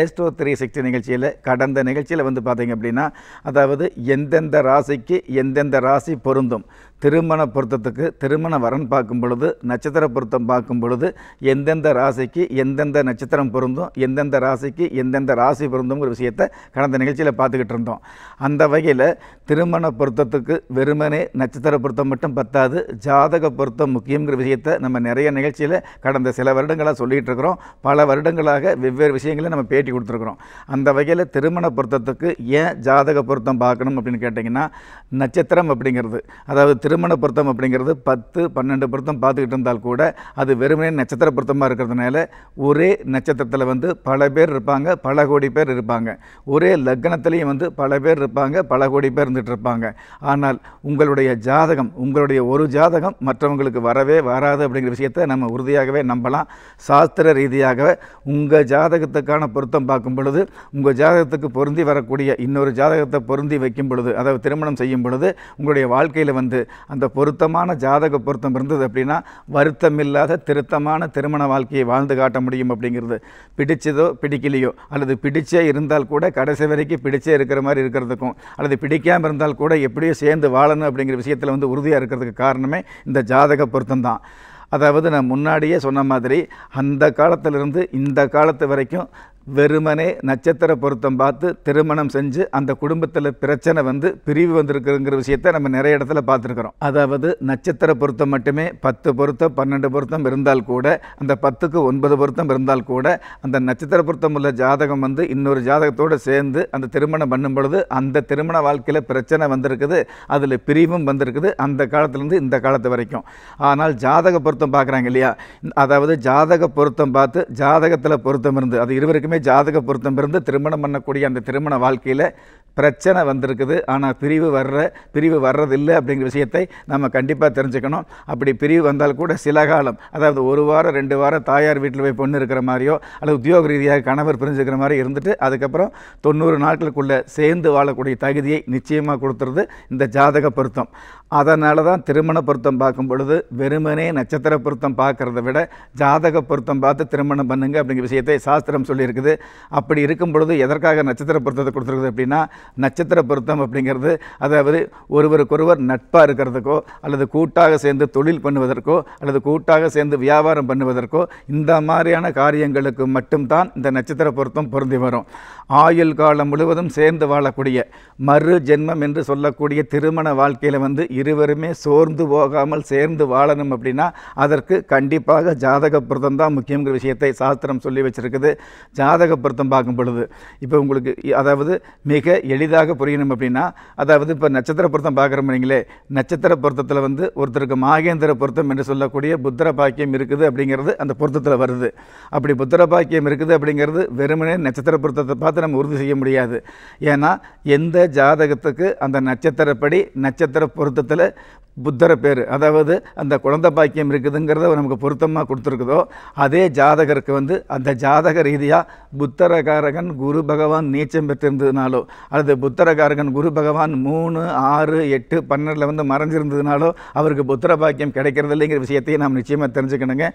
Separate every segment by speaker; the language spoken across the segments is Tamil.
Speaker 1: ஏஸ்ட்ரோ த்ரீ சிக்ஸ்டி நிகழ்ச்சியில் கடந்த நிகழ்ச்சியில் வந்து பார்த்தீங்க அப்படின்னா அதாவது எந்தெந்த ராசிக்கு எந்தெந்த ராசி பொருந்தும் திருமண பொருத்தத்துக்கு திருமண வரன் பார்க்கும் பொழுது நட்சத்திர பொருத்தம் பார்க்கும் பொழுது எந்தெந்த ராசிக்கு எந்தெந்த நட்சத்திரம் பொருந்தும் எந்தெந்த ராசிக்கு எந்தெந்த ராசி பொருந்தும்ங்கிற விஷயத்தை கடந்த நிகழ்ச்சியில் பார்த்துக்கிட்டு இருந்தோம் அந்த வகையில் திருமண பொருத்தத்துக்கு வெறுமனே நட்சத்திர பொருத்தம் மட்டும் பத்தாது ஜாதக பொருத்தம் முக்கியங்கிற விஷயத்தை நம்ம நிறைய நிகழ்ச்சியில் கடந்த சில வருடங்களாக சொல்லிகிட்டு இருக்கிறோம் பல வருடங்களாக வெவ்வேறு விஷயங்களை நம்ம பேட்டி கொடுத்துருக்குறோம் அந்த வகையில் திருமண பொருத்தத்துக்கு ஏன் ஜாதக பொருத்தம் பார்க்கணும் அப்படின்னு கேட்டிங்கன்னா நட்சத்திரம் அப்படிங்கிறது அதாவது திரு திருமண பொருத்தம் அப்படிங்கிறது பத்து பன்னெண்டு பொருத்தம் பார்த்துக்கிட்டு இருந்தால் கூட அது வெறுமனே நட்சத்திர பொருத்தமாக இருக்கிறதுனால ஒரே நட்சத்திரத்தில் வந்து பல பேர் இருப்பாங்க பல கோடி பேர் இருப்பாங்க ஒரே லக்னத்துலேயும் வந்து பல பேர் இருப்பாங்க பல கோடி பேர் இருந்துகிட்டு இருப்பாங்க ஆனால் உங்களுடைய ஜாதகம் உங்களுடைய ஒரு ஜாதகம் மற்றவங்களுக்கு வரவே வராது அப்படிங்கிற விஷயத்தை நம்ம உறுதியாகவே நம்பலாம் சாஸ்திர ரீதியாக உங்கள் ஜாதகத்துக்கான பொருத்தம் பார்க்கும் பொழுது உங்கள் ஜாதகத்துக்கு பொருந்தி வரக்கூடிய இன்னொரு ஜாதகத்தை பொருந்தி வைக்கும் பொழுது அதாவது திருமணம் செய்யும் பொழுது உங்களுடைய வாழ்க்கையில் வந்து அந்த பொருத்தமான ஜாதக பொருத்தம் இருந்தது அப்படின்னா வருத்தம் இல்லாத திருத்தமான திருமண வாழ்க்கையை வாழ்ந்து காட்ட முடியும் அப்படிங்கிறது பிடிச்சதோ பிடிக்கலையோ அல்லது பிடிச்சே இருந்தால் கூட கடைசி வரைக்கும் பிடிச்சே இருக்கிற மாதிரி இருக்கிறதுக்கும் அல்லது பிடிக்காமல் இருந்தால் கூட எப்படியோ சேர்ந்து வாழணும் அப்படிங்கிற விஷயத்தில் வந்து உறுதியாக இருக்கிறதுக்கு காரணமே இந்த ஜாதக பொருத்தம் தான் அதாவது நான் முன்னாடியே சொன்ன மாதிரி அந்த காலத்திலிருந்து இந்த காலத்து வரைக்கும் வெறுமனே நட்சத்திர பொருத்தம் பார்த்து திருமணம் செஞ்சு அந்த குடும்பத்தில் பிரச்சனை வந்து பிரிவு வந்திருக்குங்கிற விஷயத்த நம்ம நிறைய இடத்துல பார்த்துருக்குறோம் அதாவது நட்சத்திர பொருத்தம் மட்டுமே பத்து பொருத்தம் பன்னெண்டு பொருத்தம் இருந்தால் கூட அந்த பத்துக்கு ஒன்பது பொருத்தம் இருந்தால் கூட அந்த நட்சத்திர பொருத்தம் உள்ள ஜாதகம் வந்து இன்னொரு ஜாதகத்தோடு சேர்ந்து அந்த திருமணம் பண்ணும் பொழுது அந்த திருமண வாழ்க்கையில் பிரச்சனை வந்திருக்குது அதில் பிரிவும் வந்திருக்குது அந்த காலத்துலேருந்து இந்த காலத்து வரைக்கும் ஆனால் ஜாதக பொருத்தம் பார்க்குறாங்க இல்லையா அதாவது ஜாதக பொருத்தம் பார்த்து ஜாதகத்தில் பொருத்தம் இருந்து அது இருவருக்குமே ஜாதக பொருத்தம் இருந்து திருமணம் பண்ணக்கூடிய அந்த திருமண வாழ்க்கையில் பிரச்சனை வந்திருக்குது ஆனால் பிரிவு வர்ற பிரிவு வர்றதில்லை அப்படிங்கிற விஷயத்தை நம்ம கண்டிப்பாக தெரிஞ்சுக்கணும் அப்படி பிரிவு வந்தால் கூட சில காலம் அதாவது ஒரு வாரம் ரெண்டு வாரம் தாயார் வீட்டில் போய் பொண்ணு இருக்கிற மாதிரியோ அல்லது உத்தியோக ரீதியாக கணவர் பிரிஞ்சுக்கிற மாதிரி இருந்துட்டு அதுக்கப்புறம் தொண்ணூறு நாட்களுக்குள்ள சேர்ந்து வாழக்கூடிய தகுதியை நிச்சயமாக கொடுத்துருது இந்த ஜாதக பொருத்தம் அதனால தான் திருமண பொருத்தம் பார்க்கும் பொழுது வெறுமனே நட்சத்திர பொருத்தம் பார்க்குறத விட ஜாதக பொருத்தம் பார்த்து திருமணம் பண்ணுங்க அப்படிங்கிற விஷயத்தை சாஸ்திரம் சொல்லியிருக்குது அப்படி இருக்கும் பொழுது எதற்காக நட்சத்திர பொருத்தத்தை கொடுத்துருக்குது அப்படின்னா நட்சத்திர பொருத்தம் அப்படிங்கிறது அதாவது ஒருவருக்கொருவர் நட்பாக இருக்கிறதுக்கோ அல்லது கூட்டாக சேர்ந்து தொழில் பண்ணுவதற்கோ அல்லது கூட்டாக சேர்ந்து வியாபாரம் பண்ணுவதற்கோ இந்த மாதிரியான காரியங்களுக்கு மட்டும்தான் இந்த நட்சத்திர பொருத்தம் பொருந்தி வரும் ஆயுள் காலம் முழுவதும் சேர்ந்து வாழக்கூடிய மறு ஜென்மம் என்று சொல்லக்கூடிய திருமண வாழ்க்கையில் வந்து இருவருமே சோர்ந்து போகாமல் சேர்ந்து வாழணும் அப்படின்னா அதற்கு கண்டிப்பாக ஜாதக பொருத்தம் தான் முக்கியங்கிற விஷயத்தை சாஸ்திரம் சொல்லி வச்சுருக்குது ஜாதக பொருத்தம் பார்க்கும் பொழுது இப்போ உங்களுக்கு அதாவது மிக எளிதாக புரியணும் அப்படின்னா அதாவது இப்போ நட்சத்திர பொருத்தம் பார்க்குறீங்களே நட்சத்திர பொருத்தத்தில் வந்து ஒருத்தருக்கு மாகேந்திர பொருத்தம் என்று சொல்லக்கூடிய புத்திர பாக்கியம் இருக்குது அப்படிங்கிறது அந்த பொருத்தத்தில் வருது அப்படி புத்திர பாக்கியம் இருக்குது அப்படிங்கிறது வெறுமனே நட்சத்திர பொருத்தத்தை பார்த்து நம்ம உறுதி செய்ய முடியாது ஏன்னா எந்த ஜாதகத்துக்கு அந்த நட்சத்திரப்படி நட்சத்திர பொருத்தத்தில் புத்தரை பேர் அதாவது அந்த குழந்த பாக்கியம் இருக்குதுங்கிறத நமக்கு பொருத்தமாக கொடுத்துருக்குதோ அதே ஜாதகருக்கு வந்து அந்த ஜாதக ரீதியாக புத்தரகாரகன் குரு பகவான் நீச்சம் பெற்றிருந்ததுனாலோ அல்லது புத்தரகாரகன் குரு பகவான் மூணு ஆறு எட்டு பன்னெண்டில் வந்து மறைஞ்சிருந்ததுனாலோ அவருக்கு புத்திர பாக்கியம் கிடைக்கிறது இல்லைங்கிற விஷயத்தையும் நாம் நிச்சயமாக தெரிஞ்சுக்கணுங்க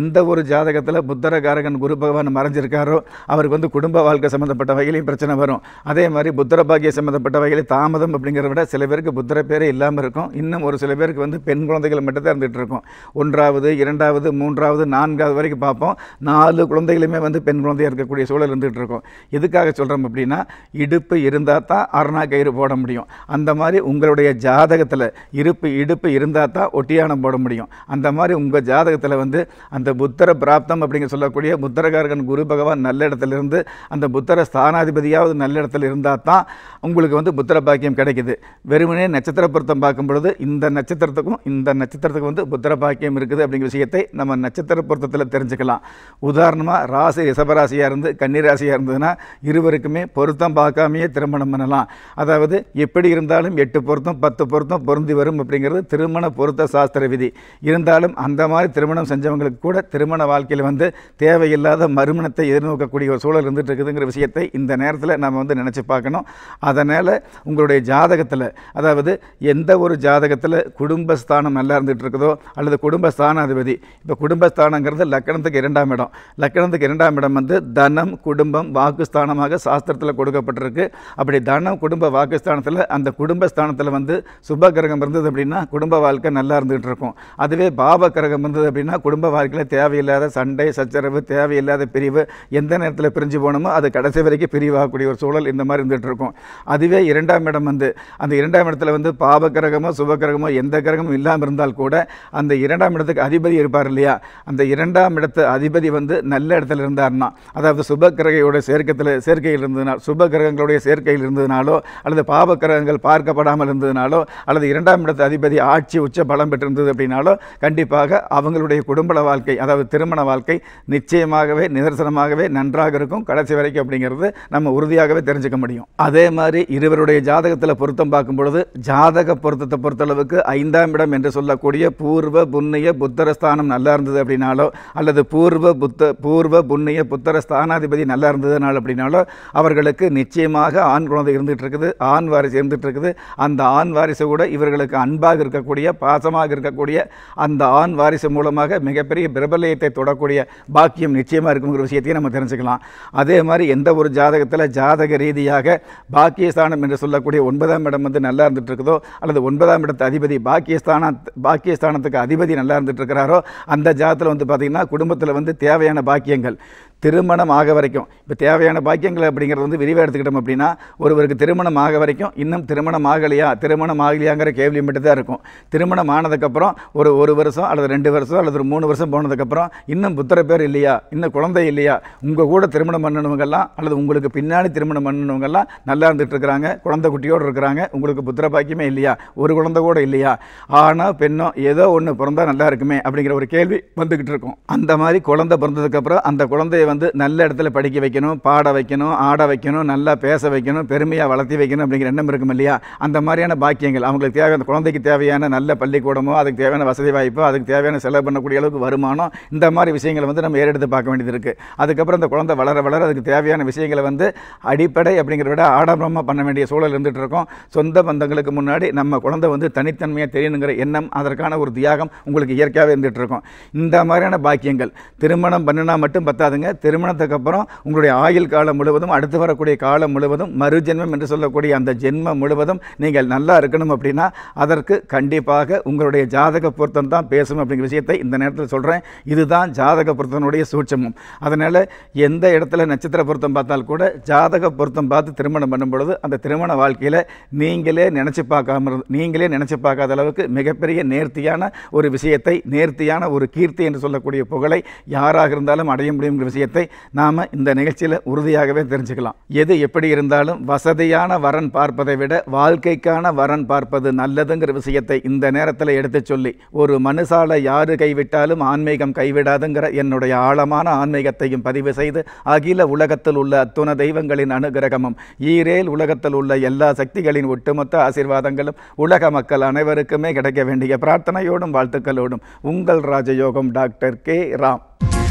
Speaker 1: எந்த ஒரு ஜாதகத்தில் புத்தரகாரகன் குரு பகவான் மறைஞ்சிருக்காரோ அவருக்கு வந்து குடும்ப வாழ்க்கை சம்மந்தப்பட்ட வகையிலையும் பிரச்சனை வரும் அதே மாதிரி புத்திர பாக்கியம் சம்மந்தப்பட்ட வகையில் தாமதம் அப்படிங்கிறத விட சில பேருக்கு புத்தர பேரே இல்லாமல் இருக்கும் இன்னும் ஒரு ஒரு சில பேருக்கு வந்து பெண் குழந்தைகள் மட்டும்தான் இருந்துகிட்டு இருக்கும் ஒன்றாவது இரண்டாவது மூன்றாவது நான்காவது வரைக்கும் பார்ப்போம் நாலு குழந்தைகளுமே வந்து பெண் குழந்தையாக இருக்கக்கூடிய சூழல் இருந்துகிட்டு இருக்கும் எதுக்காக சொல்கிறோம் அப்படின்னா இடுப்பு இருந்தால் தான் அரணா கயிறு போட முடியும் அந்த மாதிரி உங்களுடைய ஜாதகத்தில் இருப்பு இடுப்பு இருந்தால் தான் ஒட்டியானம் போட முடியும் அந்த மாதிரி உங்கள் ஜாதகத்தில் வந்து அந்த புத்தர பிராப்தம் அப்படிங்கிற சொல்லக்கூடிய புத்தரகாரகன் குரு பகவான் நல்ல இடத்துலேருந்து அந்த புத்தர ஸ்தானாதிபதியாவது நல்ல இடத்துல இருந்தால் தான் உங்களுக்கு வந்து புத்திர பாக்கியம் கிடைக்குது வெறுமனே நட்சத்திர பொருத்தம் பார்க்கும் பொழுது இந்த இந்த நட்சத்திரத்துக்கும் இந்த நட்சத்திரத்துக்கு வந்து புத்திர பாக்கியம் இருக்குது அப்படிங்கிற விஷயத்தை நம்ம நட்சத்திர பொருத்தத்தில் தெரிஞ்சுக்கலாம் உதாரணமாக ராசி ரிசபராசியாக இருந்து கன்னிராசியாக இருந்ததுன்னா இருவருக்குமே பொருத்தம் பார்க்காமையே திருமணம் பண்ணலாம் அதாவது எப்படி இருந்தாலும் எட்டு பொருத்தம் பத்து பொருத்தம் பொருந்தி வரும் அப்படிங்கிறது திருமண பொருத்த சாஸ்திர விதி இருந்தாலும் அந்த மாதிரி திருமணம் செஞ்சவங்களுக்கு கூட திருமண வாழ்க்கையில் வந்து தேவையில்லாத மறுமணத்தை எதிர்நோக்கக்கூடிய ஒரு சூழல் இருந்துட்டு இருக்குதுங்கிற விஷயத்தை இந்த நேரத்தில் நம்ம வந்து நினச்சி பார்க்கணும் அதனால் உங்களுடைய ஜாதகத்தில் அதாவது எந்த ஒரு ஜாதகத்தில் இடத்துல குடும்பஸ்தானம் நல்லா இருந்துகிட்டு இருக்குதோ அல்லது குடும்பஸ்தானாதிபதி இப்போ குடும்பஸ்தானங்கிறது லக்கணத்துக்கு இரண்டாம் இடம் லக்கணத்துக்கு இரண்டாம் இடம் வந்து தனம் குடும்பம் வாக்குஸ்தானமாக சாஸ்திரத்தில் கொடுக்கப்பட்டிருக்கு அப்படி தனம் குடும்ப வாக்குஸ்தானத்தில் அந்த குடும்பஸ்தானத்தில் வந்து சுப கிரகம் இருந்தது அப்படின்னா குடும்ப வாழ்க்கை நல்லா இருந்துகிட்டு இருக்கும் அதுவே பாப கிரகம் இருந்தது அப்படின்னா குடும்ப வாழ்க்கையில் தேவையில்லாத சண்டை சச்சரவு தேவையில்லாத பிரிவு எந்த நேரத்தில் பிரிஞ்சு போனோமோ அது கடைசி வரைக்கும் பிரிவாகக்கூடிய ஒரு சூழல் இந்த மாதிரி இருந்துகிட்டு இருக்கும் அதுவே இரண்டாம் இடம் வந்து அந்த இரண்டாம் இடத்துல வந்து பாப கிரகமோ சுப கிரகமோ எந்த கிரகமும் இல்லாமல் இருந்தால் கூட அந்த இரண்டாம் இடத்துக்கு அதிபதி இருப்பார் இல்லையா அந்த இரண்டாம் இடத்து அதிபதி வந்து நல்ல இடத்துல இருந்தார்னா அதாவது சுப கிரகையோட சேர்க்கத்தில் சேர்க்கையில் இருந்ததுனால் சுப கிரகங்களுடைய சேர்க்கையில் இருந்ததுனாலோ அல்லது பாப கிரகங்கள் பார்க்கப்படாமல் இருந்ததுனாலோ அல்லது இரண்டாம் இடத்து அதிபதி ஆட்சி உச்ச பலம் பெற்றிருந்தது அப்படின்னாலோ கண்டிப்பாக அவங்களுடைய குடும்ப வாழ்க்கை அதாவது திருமண வாழ்க்கை நிச்சயமாகவே நிதர்சனமாகவே நன்றாக இருக்கும் கடைசி வரைக்கும் அப்படிங்கிறது நம்ம உறுதியாகவே தெரிஞ்சுக்க முடியும் அதே மாதிரி இருவருடைய ஜாதகத்தில் பொருத்தம் பார்க்கும் பொழுது ஜாதக பொருத்தத்தை பொறுத்தளவுக்கு ஜாதகருக்கு ஐந்தாம் இடம் என்று சொல்லக்கூடிய பூர்வ புண்ணிய புத்தரஸ்தானம் நல்லா இருந்தது அப்படின்னாலோ அல்லது பூர்வ புத்த பூர்வ புண்ணிய புத்தர ஸ்தானாதிபதி நல்லா இருந்ததுனால அப்படின்னாலோ அவர்களுக்கு நிச்சயமாக ஆண் குழந்தை இருந்துகிட்டு இருக்குது ஆண் வாரிசு இருந்துகிட்டு இருக்குது அந்த ஆண் வாரிசு கூட இவர்களுக்கு அன்பாக இருக்கக்கூடிய பாசமாக இருக்கக்கூடிய அந்த ஆண் வாரிசு மூலமாக மிகப்பெரிய பிரபலயத்தை தொடக்கூடிய பாக்கியம் நிச்சயமாக இருக்குங்கிற விஷயத்தையும் நம்ம தெரிஞ்சுக்கலாம் அதே மாதிரி எந்த ஒரு ஜாதகத்தில் ஜாதக ரீதியாக பாக்கியஸ்தானம் என்று சொல்லக்கூடிய ஒன்பதாம் இடம் வந்து நல்லா இருந்துகிட்டு இருக்குதோ அல்லது ஒன்பதாம் இடத்தை அதிபதி பாக்கியஸ்தான பாக்கியஸ்தானத்துக்கு அதிபதி நல்லா இருந்துட்டு இருக்கிறாரோ அந்த ஜாதத்தில் வந்து பார்த்தீங்கன்னா குடும்பத்தில் வந்து தேவையான பாக்கியங்கள் திருமணம் ஆக வரைக்கும் இப்போ தேவையான பாக்கியங்கள் அப்படிங்கிறது வந்து விரிவாக எடுத்துக்கிட்டோம் அப்படின்னா ஒருவருக்கு திருமணம் ஆக வரைக்கும் இன்னும் திருமணம் ஆகலையா திருமணம் ஆகலையாங்கிற கேள்வி மட்டும் தான் இருக்கும் திருமணம் ஆனதுக்கப்புறம் ஒரு ஒரு வருஷம் அல்லது ரெண்டு வருஷம் அல்லது ஒரு மூணு வருஷம் போனதுக்கப்புறம் இன்னும் புத்திர பேர் இல்லையா இன்னும் குழந்தை இல்லையா உங்கள் கூட திருமணம் பண்ணணுங்கெல்லாம் அல்லது உங்களுக்கு பின்னாடி திருமணம் பண்ணணுங்கெல்லாம் நல்லா இருந்துகிட்டு இருக்கிறாங்க குழந்தை குட்டியோடு இருக்கிறாங்க உங்களுக்கு புத்திர பாக்கியமே இல்லையா ஒரு குழந்தை கூட இல்லையா ஆனோ பெண்ணோ ஏதோ ஒன்று பிறந்தால் நல்லா இருக்குமே அப்படிங்கிற ஒரு கேள்வி வந்துக்கிட்டு இருக்கும் அந்த மாதிரி குழந்தை பிறந்ததுக்கப்புறம் அந்த குழந்தைய வந்து நல்ல இடத்துல படிக்க வைக்கணும் பாட வைக்கணும் ஆட வைக்கணும் நல்லா பேச வைக்கணும் பெருமையாக வளர்த்தி வைக்கணும் அப்படிங்கிற எண்ணம் இருக்கும் இல்லையா அந்த மாதிரியான பாக்கியங்கள் அவங்களுக்கு தேவை அந்த குழந்தைக்கு தேவையான நல்ல பள்ளிக்கூடமோ அதுக்கு தேவையான வசதி வாய்ப்போ அதுக்கு தேவையான செலவு பண்ணக்கூடிய அளவுக்கு வருமானம் இந்த மாதிரி விஷயங்களை வந்து நம்ம ஏறெடுத்து பார்க்க வேண்டியது இருக்குது அதுக்கப்புறம் அந்த குழந்தை வளர வளர அதுக்கு தேவையான விஷயங்களை வந்து அடிப்படை அப்படிங்கிறத விட ஆடம்பரமாக பண்ண வேண்டிய சூழல் இருந்துகிட்டு இருக்கோம் சொந்த பந்தங்களுக்கு முன்னாடி நம்ம குழந்தை வந்து தனித்தன்மையாக தெரியணுங்கிற எண்ணம் அதற்கான ஒரு தியாகம் உங்களுக்கு இயற்கையாகவே இருந்துகிட்டு இருக்கும் இந்த மாதிரியான பாக்கியங்கள் திருமணம் பண்ணினா மட்டும் பத்தாதுங்க திருமணத்துக்கு அப்புறம் உங்களுடைய ஆயுள் காலம் முழுவதும் அடுத்து வரக்கூடிய காலம் முழுவதும் மறுஜென்மம் என்று சொல்லக்கூடிய அந்த ஜென்மம் முழுவதும் நீங்கள் நல்லா இருக்கணும் அப்படின்னா அதற்கு கண்டிப்பாக உங்களுடைய ஜாதக பொருத்தம் தான் பேசும் அப்படிங்கிற விஷயத்தை இந்த நேரத்தில் சொல்கிறேன் இதுதான் ஜாதக பொருத்தனுடைய சூட்சமும் அதனால் எந்த இடத்துல நட்சத்திர பொருத்தம் பார்த்தால் கூட ஜாதக பொருத்தம் பார்த்து திருமணம் பண்ணும் பொழுது அந்த திருமண வாழ்க்கையில் நீங்களே நினச்சி பார்க்காம நீங்களே நினச்சி பார்க்காத அளவுக்கு மிகப்பெரிய நேர்த்தியான ஒரு விஷயத்தை நேர்த்தியான ஒரு கீர்த்தி என்று சொல்லக்கூடிய புகழை யாராக இருந்தாலும் அடைய முடியுங்கிற விஷயத்தை விஷயத்தை நாம் இந்த நிகழ்ச்சியில் உறுதியாகவே தெரிஞ்சுக்கலாம் எது எப்படி இருந்தாலும் வசதியான வரன் பார்ப்பதை விட வாழ்க்கைக்கான வரன் பார்ப்பது நல்லதுங்கிற விஷயத்தை இந்த நேரத்தில் எடுத்து சொல்லி ஒரு மனுசால யாரு கைவிட்டாலும் ஆன்மீகம் கைவிடாதுங்கிற என்னுடைய ஆழமான ஆன்மீகத்தையும் பதிவு செய்து அகில உலகத்தில் உள்ள அத்துண தெய்வங்களின் அனுகிரகமும் ஈரேல் உலகத்தில் உள்ள எல்லா சக்திகளின் ஒட்டுமொத்த ஆசீர்வாதங்களும் உலக மக்கள் அனைவருக்குமே கிடைக்க வேண்டிய பிரார்த்தனையோடும் வாழ்த்துக்களோடும் உங்கள் ராஜயோகம் டாக்டர் கே ராம்